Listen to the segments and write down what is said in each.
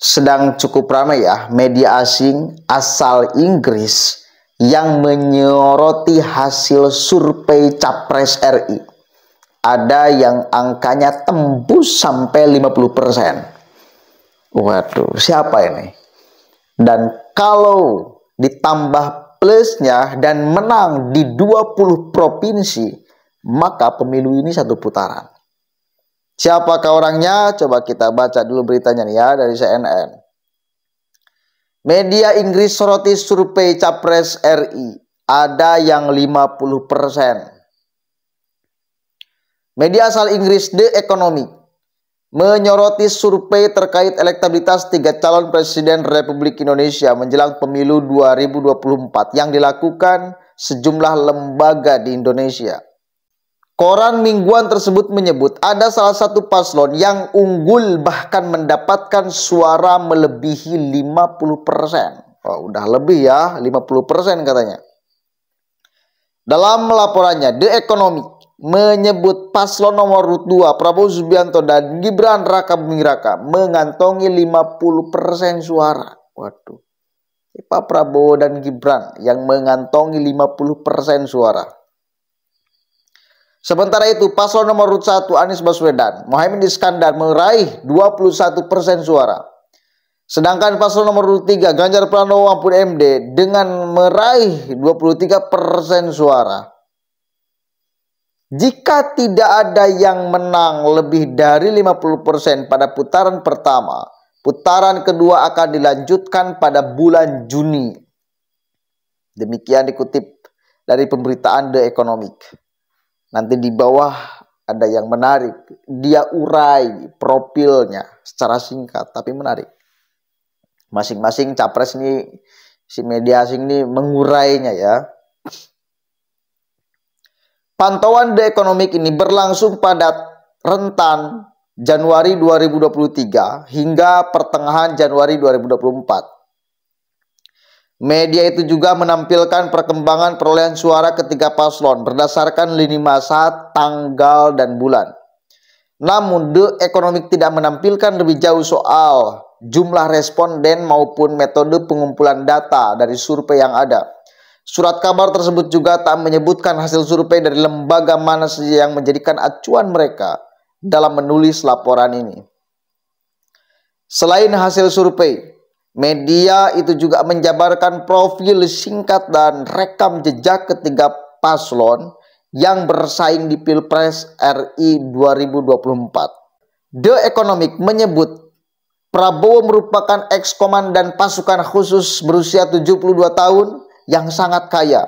sedang cukup ramai ya media asing asal Inggris yang menyoroti hasil survei Capres RI. Ada yang angkanya tembus sampai 50%. Waduh, siapa ini? Dan kalau ditambah plusnya dan menang di 20 provinsi, maka pemilu ini satu putaran. Siapakah orangnya? Coba kita baca dulu beritanya nih ya dari CNN. Media Inggris soroti survei Capres RI. Ada yang 50 persen. Media asal Inggris The Economic menyoroti survei terkait elektabilitas tiga calon presiden Republik Indonesia menjelang pemilu 2024 yang dilakukan sejumlah lembaga di Indonesia. Koran mingguan tersebut menyebut ada salah satu paslon yang unggul bahkan mendapatkan suara melebihi 50%. Oh, udah lebih ya, 50% katanya. Dalam laporannya The Economic menyebut paslon nomor 2 Prabowo Subianto dan Gibran Raka Raka mengantongi 50% suara. Waduh. Pak Prabowo dan Gibran yang mengantongi 50% suara. Sementara itu, paslon nomor urut 1 Anies Baswedan, Mohaimin Iskandar meraih 21 persen suara. Sedangkan paslon nomor urut 3 Ganjar Pranowo Mahfud MD dengan meraih 23 persen suara. Jika tidak ada yang menang lebih dari 50 persen pada putaran pertama, putaran kedua akan dilanjutkan pada bulan Juni. Demikian dikutip dari pemberitaan The Economic. Nanti di bawah ada yang menarik. Dia urai profilnya secara singkat tapi menarik. Masing-masing capres ini si media asing ini mengurainya ya. Pantauan The Economic ini berlangsung pada rentan Januari 2023 hingga pertengahan Januari 2024 Media itu juga menampilkan perkembangan perolehan suara ketiga paslon berdasarkan lini masa, tanggal, dan bulan. Namun, The Economic tidak menampilkan lebih jauh soal jumlah responden maupun metode pengumpulan data dari survei yang ada. Surat kabar tersebut juga tak menyebutkan hasil survei dari lembaga mana saja yang menjadikan acuan mereka dalam menulis laporan ini. Selain hasil survei, Media itu juga menjabarkan profil singkat dan rekam jejak ketiga paslon yang bersaing di Pilpres RI 2024. The Economic menyebut Prabowo merupakan ekskomandan komandan pasukan khusus berusia 72 tahun yang sangat kaya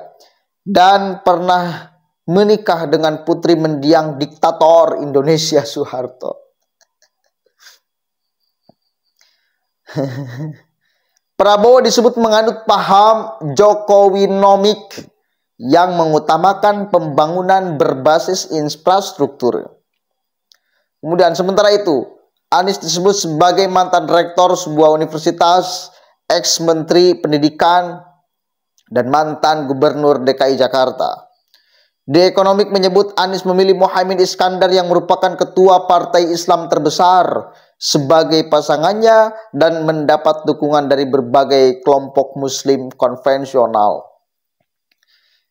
dan pernah menikah dengan putri mendiang diktator Indonesia Soeharto. Prabowo disebut menganut paham Jokowi nomik yang mengutamakan pembangunan berbasis infrastruktur. Kemudian sementara itu, Anies disebut sebagai mantan rektor sebuah universitas, ex-menteri pendidikan, dan mantan gubernur DKI Jakarta. The Economic menyebut Anies memilih Mohaimin Iskandar yang merupakan ketua partai Islam terbesar sebagai pasangannya dan mendapat dukungan dari berbagai kelompok muslim konvensional.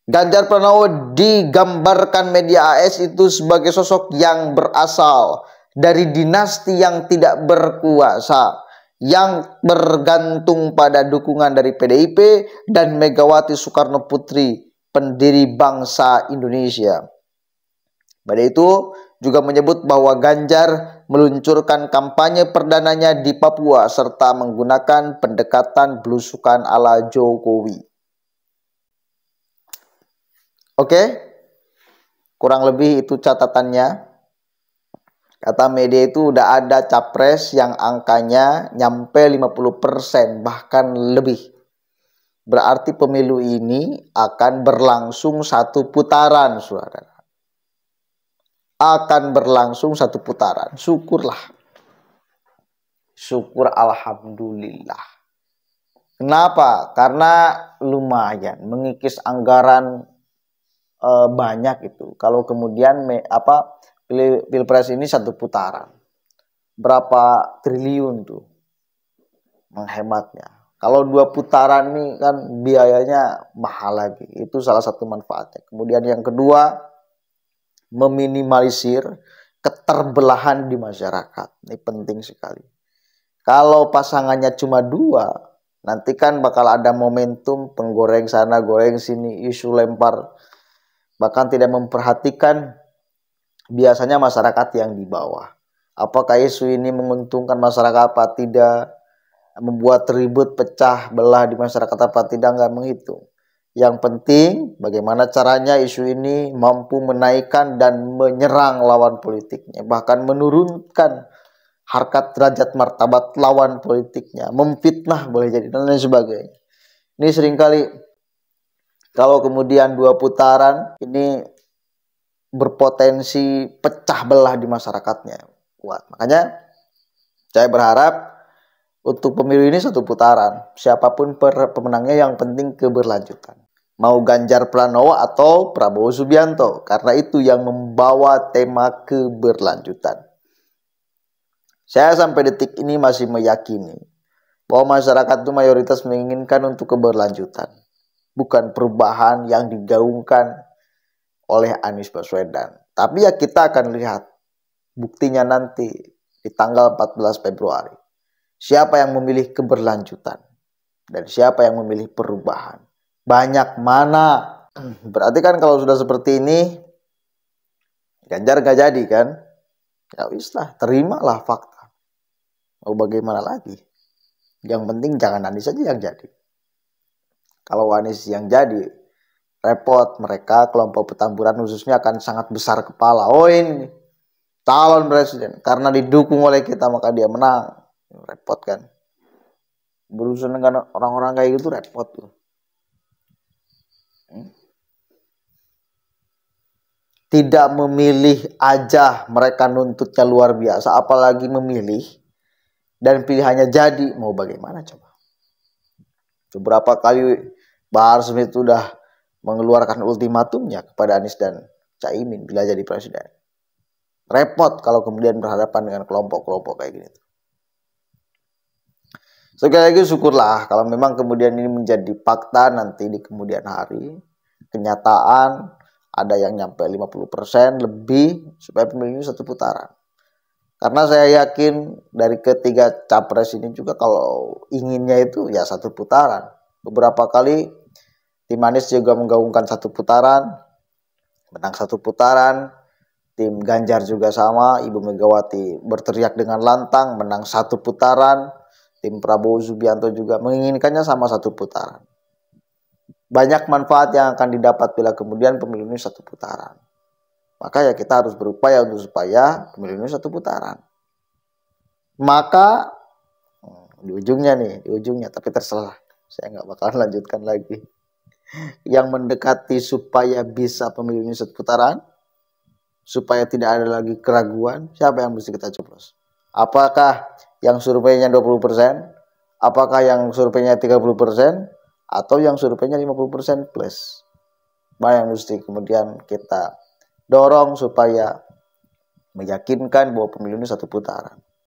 Ganjar Pranowo digambarkan media AS itu sebagai sosok yang berasal dari dinasti yang tidak berkuasa yang bergantung pada dukungan dari PDIP dan Megawati Soekarno Putri, pendiri bangsa Indonesia. Pada itu juga menyebut bahwa Ganjar meluncurkan kampanye perdananya di Papua serta menggunakan pendekatan belusukan ala Jokowi. Oke, kurang lebih itu catatannya. Kata media itu udah ada capres yang angkanya nyampe 50% bahkan lebih. Berarti pemilu ini akan berlangsung satu putaran, saudara akan berlangsung satu putaran. Syukurlah. Syukur alhamdulillah. Kenapa? Karena lumayan mengikis anggaran e, banyak itu. Kalau kemudian me, apa pilpres ini satu putaran, berapa triliun tuh menghematnya. Kalau dua putaran nih kan biayanya mahal lagi. Itu salah satu manfaatnya. Kemudian yang kedua meminimalisir keterbelahan di masyarakat. Ini penting sekali. Kalau pasangannya cuma dua, nanti kan bakal ada momentum penggoreng sana, goreng sini, isu lempar. Bahkan tidak memperhatikan biasanya masyarakat yang di bawah. Apakah isu ini menguntungkan masyarakat apa tidak, membuat ribut, pecah, belah di masyarakat apa tidak, Tidak menghitung. Yang penting bagaimana caranya isu ini mampu menaikkan dan menyerang lawan politiknya, bahkan menurunkan harkat derajat martabat lawan politiknya, memfitnah boleh jadi dan lain sebagainya. Ini seringkali kalau kemudian dua putaran ini berpotensi pecah belah di masyarakatnya kuat. Makanya saya berharap untuk pemilu ini satu putaran, siapapun pemenangnya yang penting keberlanjutan mau Ganjar Pranowo atau Prabowo Subianto karena itu yang membawa tema keberlanjutan. Saya sampai detik ini masih meyakini bahwa masyarakat itu mayoritas menginginkan untuk keberlanjutan, bukan perubahan yang digaungkan oleh Anies Baswedan. Tapi ya kita akan lihat buktinya nanti di tanggal 14 Februari. Siapa yang memilih keberlanjutan dan siapa yang memilih perubahan banyak mana. Berarti kan kalau sudah seperti ini, Ganjar gak jadi kan? Ya wis lah, terimalah fakta. Mau bagaimana lagi? Yang penting jangan Anies saja yang jadi. Kalau Anies yang jadi, repot mereka kelompok petamburan khususnya akan sangat besar kepala. Oh ini calon presiden karena didukung oleh kita maka dia menang. Repot kan? berusaha dengan orang-orang kayak gitu repot tuh. tidak memilih aja mereka nuntutnya luar biasa apalagi memilih dan pilihannya jadi mau bagaimana coba beberapa kali Bahar Smith sudah mengeluarkan ultimatumnya kepada Anies dan Caimin bila jadi presiden repot kalau kemudian berhadapan dengan kelompok-kelompok kayak gini sekali lagi syukurlah kalau memang kemudian ini menjadi fakta nanti di kemudian hari kenyataan ada yang nyampe 50% lebih supaya pemilu satu putaran. Karena saya yakin dari ketiga capres ini juga kalau inginnya itu ya satu putaran. Beberapa kali tim Manis juga menggaungkan satu putaran, menang satu putaran, tim Ganjar juga sama, Ibu Megawati berteriak dengan lantang, menang satu putaran, tim Prabowo Subianto juga menginginkannya sama satu putaran banyak manfaat yang akan didapat bila kemudian pemilu ini satu putaran. Maka ya kita harus berupaya untuk supaya pemilu ini satu putaran. Maka hmm, di ujungnya nih, di ujungnya tapi terserah. Saya nggak bakalan lanjutkan lagi. Yang mendekati supaya bisa pemilu ini satu putaran, supaya tidak ada lagi keraguan, siapa yang mesti kita coblos? Apakah yang surveinya 20%? Apakah yang surveinya 30%? atau yang surveinya 50% plus. banyak industri kemudian kita dorong supaya meyakinkan bahwa pemilu ini satu putaran.